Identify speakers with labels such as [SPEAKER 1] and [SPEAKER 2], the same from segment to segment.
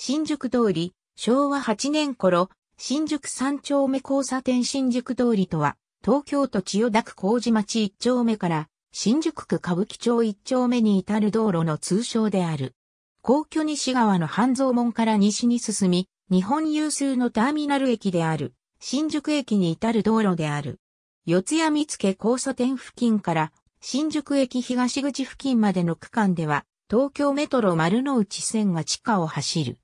[SPEAKER 1] 新宿通り、昭和8年頃、新宿三丁目交差点新宿通りとは、東京都千代田区麹町一丁目から、新宿区歌舞伎町一丁目に至る道路の通称である。皇居西側の半蔵門から西に進み、日本有数のターミナル駅である、新宿駅に至る道路である。四谷見附交差点付近から、新宿駅東口付近までの区間では、東京メトロ丸の内線が地下を走る。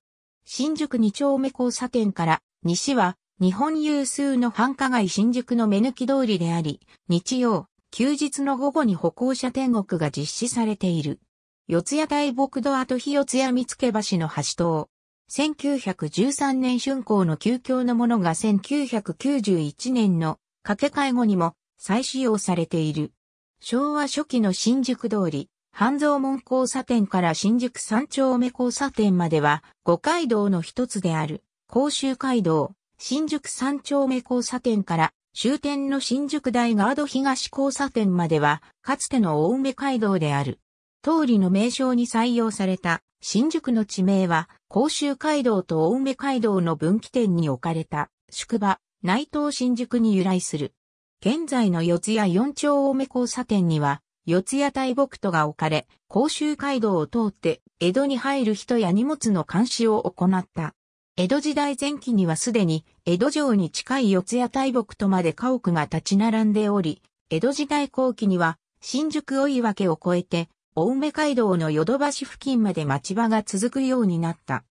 [SPEAKER 1] 新宿二丁目交差点から、西は、日本有数の繁華街新宿の目抜き通りであり、日曜、休日の午後に歩行者天国が実施されている。四谷大木戸跡日四谷見つけ橋の橋頭。1913年春光の休教のものが1991年の掛け替え後にも再使用されている。昭和初期の新宿通り、半蔵門交差点から新宿三丁目交差点までは、五街道の一つである、甲州街道、新宿三丁目交差点から、終点の新宿大ガード東交差点までは、かつての大梅街道である。通りの名称に採用された、新宿の地名は、甲州街道と大梅街道の分岐点に置かれた、宿場、内藤新宿に由来する。現在の四谷四丁大梅交差点には、四谷大木戸が置かれ、甲州街道を通って江戸に入る人や荷物の監視を行った。江戸時代前期にはすでに江戸城に近い四谷大木戸まで家屋が立ち並んでおり、江戸時代後期には新宿追分を越えて、青梅街道のヨド付近まで町場が続くようになった。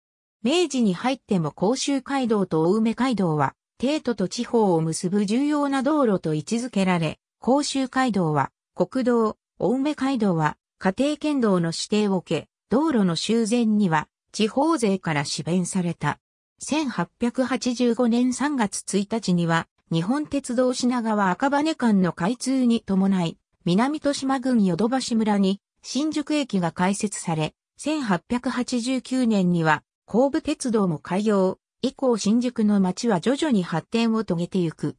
[SPEAKER 1] 明治に入っても甲州街道と青梅街道は、帝都と地方を結ぶ重要な道路と位置づけられ、甲州街道は国道、青梅街道は家庭県道の指定を受け、道路の修繕には地方税から支弁された。1885年3月1日には日本鉄道品川赤羽間の開通に伴い、南豊島郡淀橋村に新宿駅が開設され、1889年には神武鉄道も開業、以降新宿の街は徐々に発展を遂げてゆく。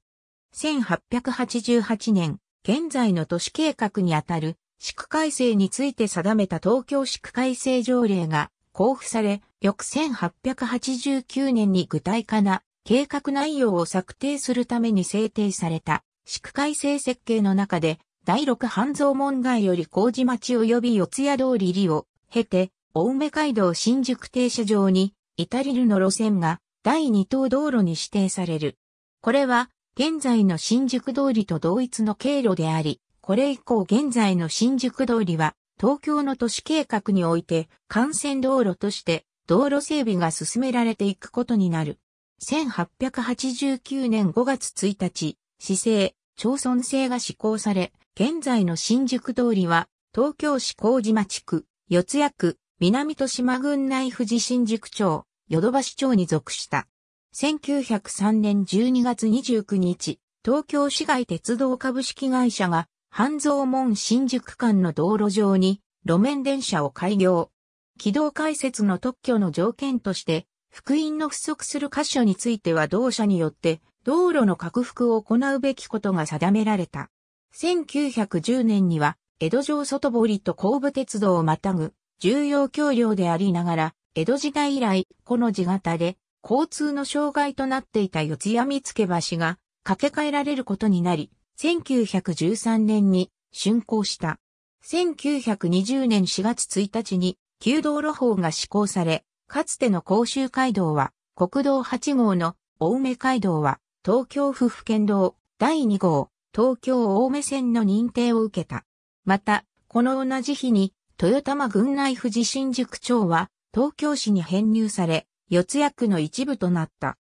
[SPEAKER 1] 1888年、現在の都市計画にあたる市区改正について定めた東京市区改正条例が交付され、翌1889年に具体化な計画内容を策定するために制定された市区改正設計の中で第六半蔵門街より麹町及び四谷通り利を経て、青梅街道新宿停車場に、イタリルの路線が第2等道路に指定される。これは、現在の新宿通りと同一の経路であり、これ以降現在の新宿通りは、東京の都市計画において、幹線道路として道路整備が進められていくことになる。1889年5月1日、市政、町村制が施行され、現在の新宿通りは、東京市麹町区、四谷区、南豊島郡内富士新宿町、ヨドバ町に属した。1903年12月29日、東京市街鉄道株式会社が、半蔵門新宿間の道路上に、路面電車を開業。軌道開設の特許の条件として、福音の不足する箇所については同社によって、道路の拡幅を行うべきことが定められた。1910年には、江戸城外堀と神武鉄道をまたぐ、重要橋梁でありながら、江戸時代以来、この字型で、交通の障害となっていた四谷け橋が架け替えられることになり、1913年に竣工した。1920年4月1日に旧道路法が施行され、かつての甲州街道は国道8号の青梅街道は東京府府県道第2号東京青梅線の認定を受けた。また、この同じ日に豊玉郡内富士新宿町は東京市に編入され、四谷区の一部となった。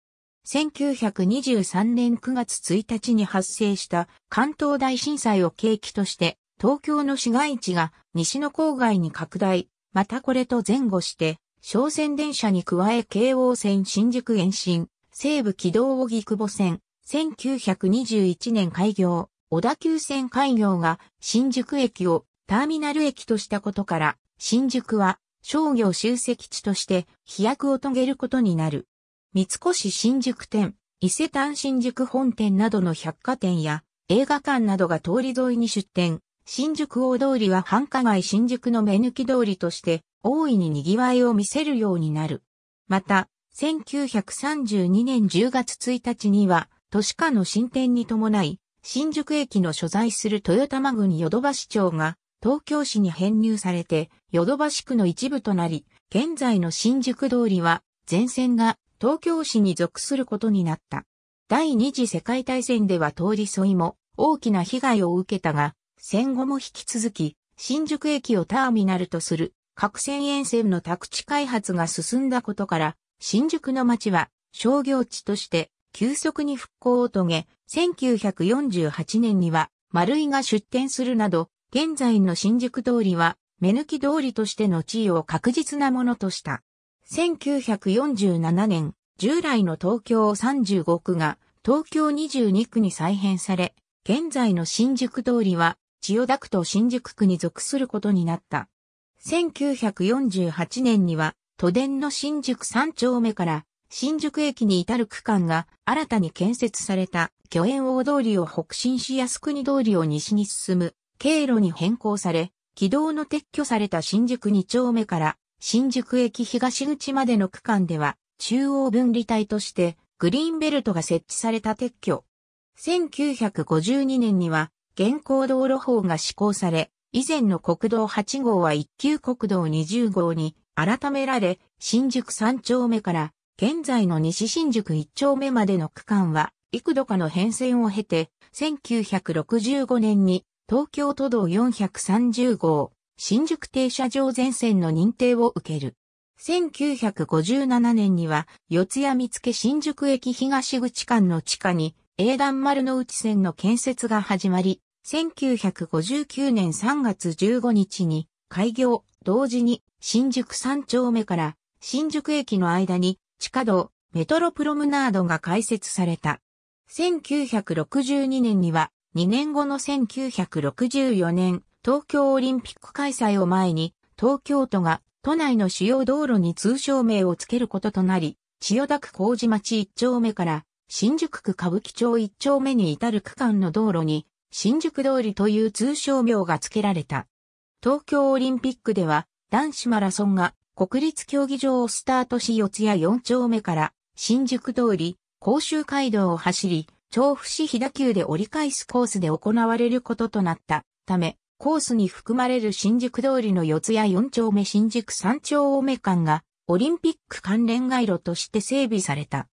[SPEAKER 1] 1923年9月1日に発生した関東大震災を契機として、東京の市街地が西の郊外に拡大、またこれと前後して、商船電車に加え京王線新宿延伸、西武軌道荻窪線、1921年開業、小田急線開業が新宿駅をターミナル駅としたことから、新宿は商業集積地として飛躍を遂げることになる。三越新宿店、伊勢丹新宿本店などの百貨店や映画館などが通り沿いに出店。新宿大通りは繁華街新宿の目抜き通りとして大いに賑わいを見せるようになる。また、1932年10月1日には都市化の進展に伴い、新宿駅の所在する豊玉郡ヨドバ町が東京市に編入されて、ヨドバシ区の一部となり、現在の新宿通りは、前線が東京市に属することになった。第二次世界大戦では通り沿いも大きな被害を受けたが、戦後も引き続き、新宿駅をターミナルとする各線沿線の宅地開発が進んだことから、新宿の街は商業地として急速に復興を遂げ、1948年には丸井が出店するなど、現在の新宿通りは、目抜き通りとしての地位を確実なものとした。1947年、従来の東京35区が東京22区に再編され、現在の新宿通りは千代田区と新宿区に属することになった。1948年には都電の新宿3丁目から新宿駅に至る区間が新たに建設された巨園大通りを北進し靖国通りを西に進む経路に変更され、軌道の撤去された新宿2丁目から新宿駅東口までの区間では中央分離帯としてグリーンベルトが設置された撤去。1952年には現行道路法が施行され、以前の国道8号は1級国道20号に改められ、新宿3丁目から現在の西新宿1丁目までの区間は幾度かの変遷を経て、1965年に東京都道430号、新宿停車場全線の認定を受ける。1957年には、四谷見附新宿駅東口間の地下に、英断丸の内線の建設が始まり、1959年3月15日に開業、同時に新宿3丁目から新宿駅の間に地下道、メトロプロムナードが開設された。1962年には2年後の1964年、東京オリンピック開催を前に、東京都が都内の主要道路に通称名を付けることとなり、千代田区麹町1丁目から新宿区歌舞伎町1丁目に至る区間の道路に新宿通りという通称名が付けられた。東京オリンピックでは男子マラソンが国立競技場をスタートし四谷4丁目から新宿通り、甲州街道を走り、調布市飛騨急で折り返すコースで行われることとなったため、コースに含まれる新宿通りの四つ谷四丁目新宿三丁目間が、オリンピック関連街路として整備された。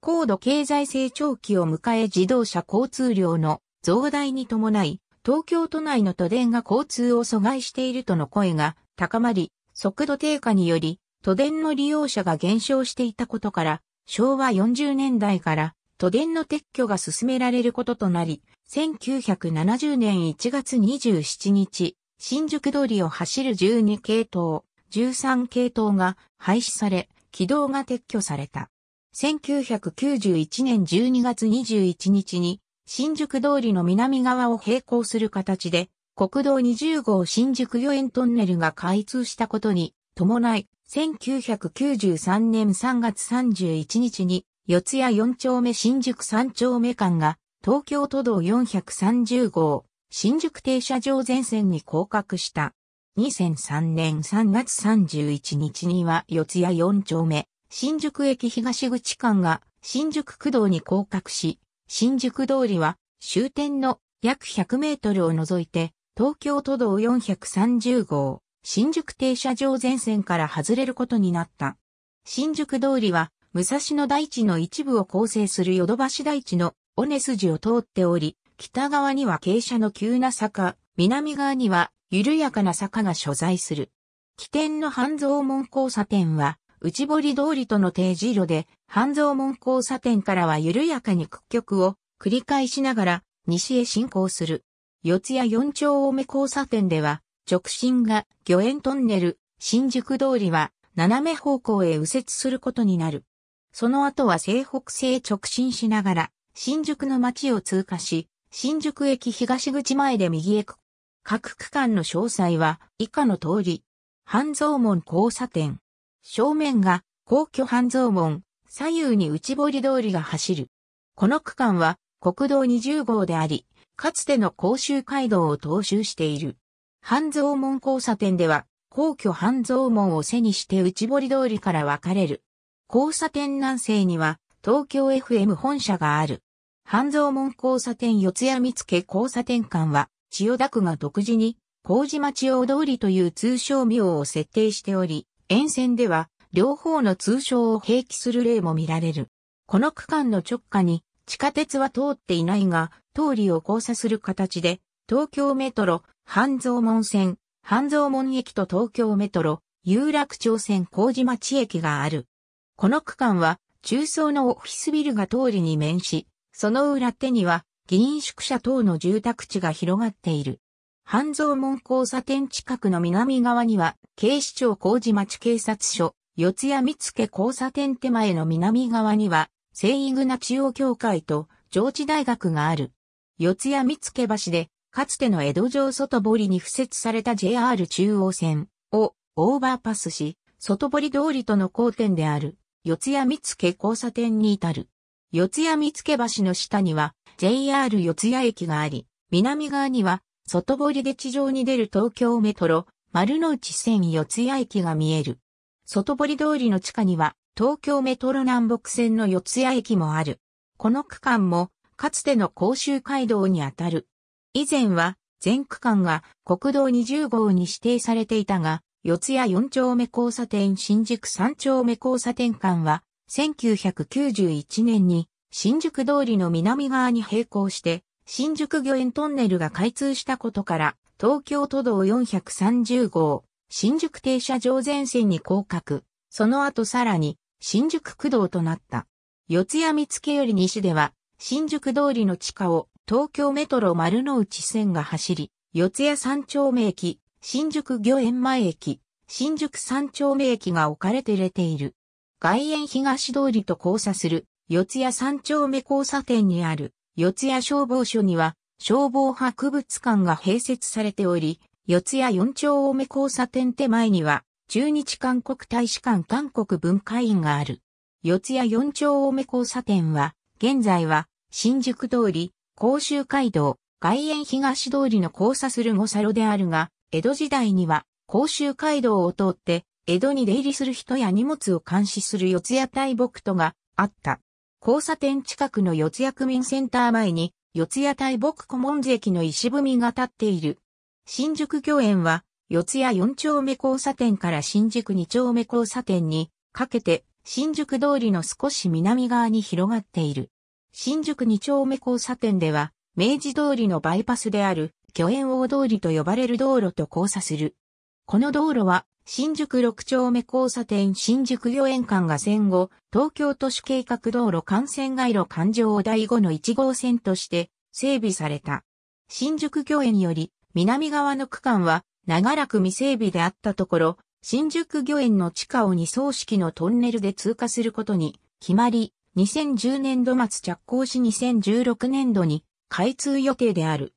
[SPEAKER 1] 高度経済成長期を迎え自動車交通量の増大に伴い、東京都内の都電が交通を阻害しているとの声が高まり、速度低下により、都電の利用者が減少していたことから、昭和40年代から都電の撤去が進められることとなり、1970年1月27日、新宿通りを走る12系統、13系統が廃止され、軌道が撤去された。1991年12月21日に、新宿通りの南側を並行する形で、国道20号新宿御苑トンネルが開通したことに伴い、1993年3月31日に四谷四丁目新宿三丁目間が、東京都道430号、新宿停車場前線に降格した。2003年3月31日には四谷四丁目、新宿駅東口間が新宿区道に降格し、新宿通りは終点の約100メートルを除いて、東京都道430号、新宿停車場前線から外れることになった。新宿通りは武蔵野大地の一部を構成するヨドバシ地の尾根筋を通っており、北側には傾斜の急な坂、南側には緩やかな坂が所在する。起点の半蔵門交差点は、内堀通りとの定時路で、半蔵門交差点からは緩やかに屈曲を繰り返しながら、西へ進行する。四谷四丁目交差点では、直進が御苑トンネル、新宿通りは、斜め方向へ右折することになる。その後は西北西直進しながら、新宿の街を通過し、新宿駅東口前で右へ各区間の詳細は以下の通り、半蔵門交差点。正面が皇居半蔵門、左右に内堀通りが走る。この区間は国道20号であり、かつての甲州街道を踏襲している。半蔵門交差点では、皇居半蔵門を背にして内堀通りから分かれる。交差点南西には東京 FM 本社がある。半蔵門交差点四谷見附交差点間は、千代田区が独自に、麹町大通りという通称名を設定しており、沿線では、両方の通称を併記する例も見られる。この区間の直下に、地下鉄は通っていないが、通りを交差する形で、東京メトロ、半蔵門線、半蔵門駅と東京メトロ、有楽町線麹町駅がある。この区間は中層のオフィスビルが通りに面し、その裏手には議員宿舎等の住宅地が広がっている。半蔵門交差点近くの南側には、警視庁工事町警察署、四谷三附交差点手前の南側には、聖イグナ中央協会と上智大学がある。四谷三附橋で、かつての江戸城外堀に付設された JR 中央線をオーバーパスし、外堀通りとの交点である。四谷見附交差点に至る。四谷見附橋の下には JR 四谷駅があり、南側には外堀で地上に出る東京メトロ丸の内線四谷駅が見える。外堀通りの地下には東京メトロ南北線の四谷駅もある。この区間もかつての甲州街道にあたる。以前は全区間が国道20号に指定されていたが、四谷四丁目交差点新宿三丁目交差点間は、1991年に新宿通りの南側に並行して、新宿御苑トンネルが開通したことから、東京都道430号、新宿停車場前線に降格、その後さらに、新宿区道となった。四谷見附より西では、新宿通りの地下を東京メトロ丸の内線が走り、四谷三丁目駅、新宿御苑前駅、新宿三丁目駅が置かれてれている。外苑東通りと交差する、四谷三丁目交差点にある、四谷消防署には、消防博物館が併設されており、四谷四丁目交差点手前には、中日韓国大使館韓国文化院がある。四谷四丁目交差点は、現在は、新宿通り、甲州街道、外苑東通りの交差する五差路であるが、江戸時代には、甲州街道を通って、江戸に出入りする人や荷物を監視する四谷大木とがあった。交差点近くの四谷区民センター前に、四谷大木古門駅の石踏みが立っている。新宿御苑は、四谷四丁目交差点から新宿二丁目交差点にかけて、新宿通りの少し南側に広がっている。新宿二丁目交差点では、明治通りのバイパスである巨円大通りと呼ばれる道路と交差する。この道路は、新宿六丁目交差点新宿御苑間が戦後、東京都市計画道路幹線街路環状第5の1号線として整備された。新宿御苑より南側の区間は長らく未整備であったところ、新宿御苑の地下を二層式のトンネルで通過することに決まり、2010年度末着工し2016年度に開通予定である。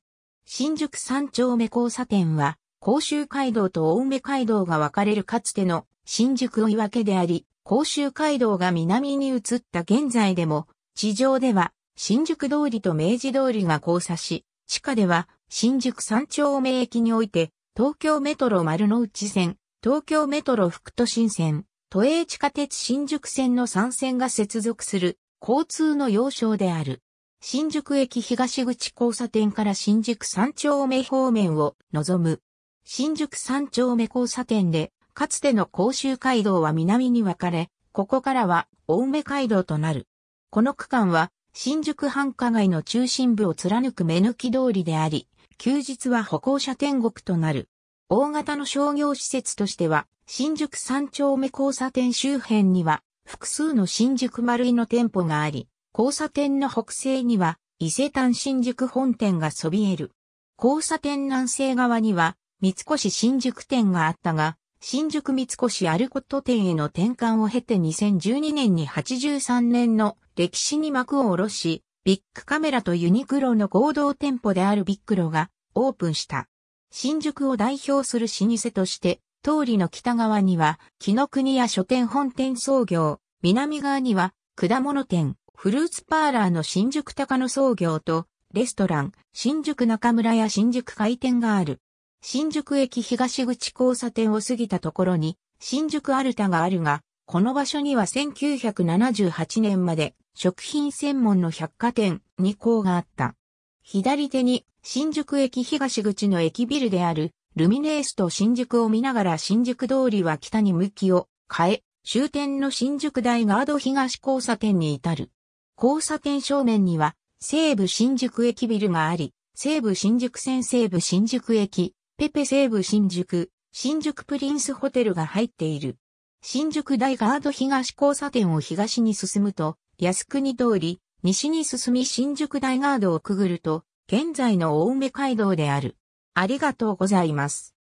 [SPEAKER 1] 新宿三丁目交差点は、甲州街道と青梅街道が分かれるかつての新宿追分であり、甲州街道が南に移った現在でも、地上では新宿通りと明治通りが交差し、地下では新宿三丁目駅において、東京メトロ丸の内線、東京メトロ福都新線、都営地下鉄新宿線の3線が接続する交通の要衝である。新宿駅東口交差点から新宿三丁目方面を望む。新宿三丁目交差点で、かつての甲州街道は南に分かれ、ここからは青梅街道となる。この区間は、新宿繁華街の中心部を貫く目抜き通りであり、休日は歩行者天国となる。大型の商業施設としては、新宿三丁目交差点周辺には、複数の新宿丸井の店舗があり、交差点の北西には伊勢丹新宿本店がそびえる。交差点南西側には三越新宿店があったが、新宿三越アルコット店への転換を経て2012年に83年の歴史に幕を下ろし、ビッグカメラとユニクロの合同店舗であるビックロがオープンした。新宿を代表する老舗として、通りの北側には、木の国屋書店本店創業、南側には、果物店、フルーツパーラーの新宿高野創業と、レストラン、新宿中村や新宿開店がある。新宿駅東口交差点を過ぎたところに、新宿アルタがあるが、この場所には1978年まで食品専門の百貨店2校があった。左手に新宿駅東口の駅ビルであるルミネースと新宿を見ながら新宿通りは北に向きを変え、終点の新宿大ガード東交差点に至る。交差点正面には、西武新宿駅ビルがあり、西武新宿線西武新宿駅、ペペ西武新宿、新宿プリンスホテルが入っている。新宿大ガード東交差点を東に進むと、靖国通り、西に進み新宿大ガードをくぐると、現在の青梅街道である。ありがとうございます。